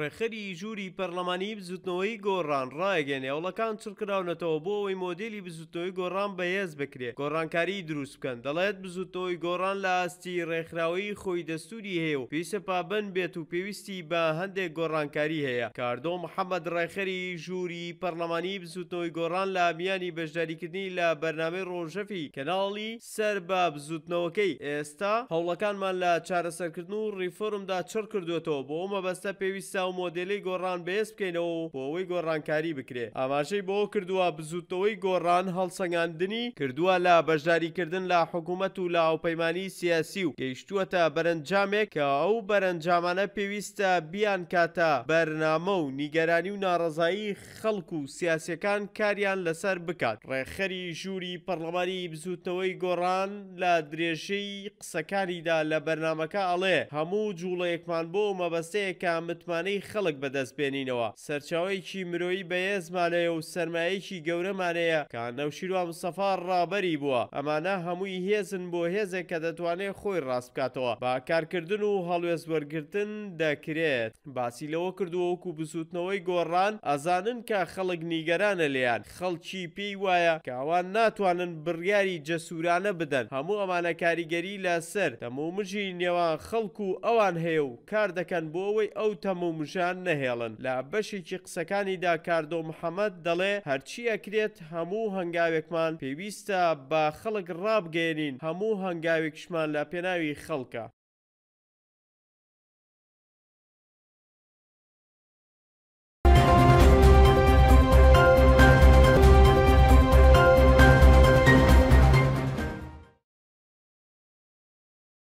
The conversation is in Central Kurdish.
ڕێخەری ژووری پەرلەمانی بزوتنەوەی گۆڕان ڕایگەن ئەوڵەکان چڕکراونەتەوە بۆ ئەوەی مۆدلی بزوتنەوەی گۆڕان بەهێز بکرێت گۆڕانکاری دروست بکەن دەڵێت بزوتنەوەی گۆڕان لە ئاستی ڕێکخراوەی خۆی دەستوری هەیە و پێویستە پابەن بێت و پێویستی بە هەندێک گۆڕانکاری هەیە کاردۆ محەممەد ڕێخەری ژووری پەرلەمانی بزوتنەوەی گۆڕان لە ئامیانی بەشداریکردنی لە بەرنامەی ڕۆژەفی کەناڵی سەر بە بزوتنەوەکەی ئێستا هەوڵەکانمان لە چارەسەرکردن و ڕیفۆرمدا چڕ کردوێتەوە بۆ ئەمە بەستە پێویستە ناو مۆدلەی گۆڕان بێز بکەینەوە بۆ ئەوەی گۆڕانکاری بکرێ ئاماژەی بۆ کردووە بزوتەوەی گۆڕان هەڵسەنگاندنی کردووە لە بەشداریکردن لە حکوومەت و لە ئەوپەیمانی سیاسی و گەیشتووەتە بەرەنجامێک کە ئەو بەرەنجامانە پێویستە بیان کاتە بەرنامە و نیگەرانی و ناڕزایی خەڵکو و سیاسەکان کاریان لەسەر بکات ڕێخەری ژووری پەرلەمانی بزوتنەوەی گۆڕان لە درێژەی قسەکانیدا لە بەرنمەکە ئەڵێ هەموو جوڵەیەکمان بۆ مەبەستەیە کە متمانەی ئەمانەی خەڵک بەدەستبێنینەوە سەرچاوەیەکی مرۆیی بەیەزمانەیە و سرمایەکی گەورەمانەیە کە نەوشیروان سەفار ڕابەری بووە ئەمانە هەمووی هێزن بۆ هێزێک کە دەتوانێت خۆی ڕاست بکاتەوە با کارکردن و هەڵوێز وەرگتن دەکرێت باسی لەوە کردووەکو بزوتنەوەی گۆڕان ئەزانن کە خەڵک نیگەرانە لیان خەڵکی پێی وایە کاوان ناتوانن بڕیاری جەسوورانە بدەن هەموو ئەمانە کاریگەری لە سەر تەمومژی نێوان خەڵکو ئەوان هەیە و کار دەکەن بۆ ئەوەی ئەو تەموم هەمووشان نەهێڵن لە بەشێکی قسەکانیدا کاردۆ محەممەد دەڵێ هەرچی ئەکرێت هەموو هەنگاوێکمان پێویستە بە خەڵک ڕابگەێنین هەموو هەنگاوێکشمان لە پێناوی خەڵکە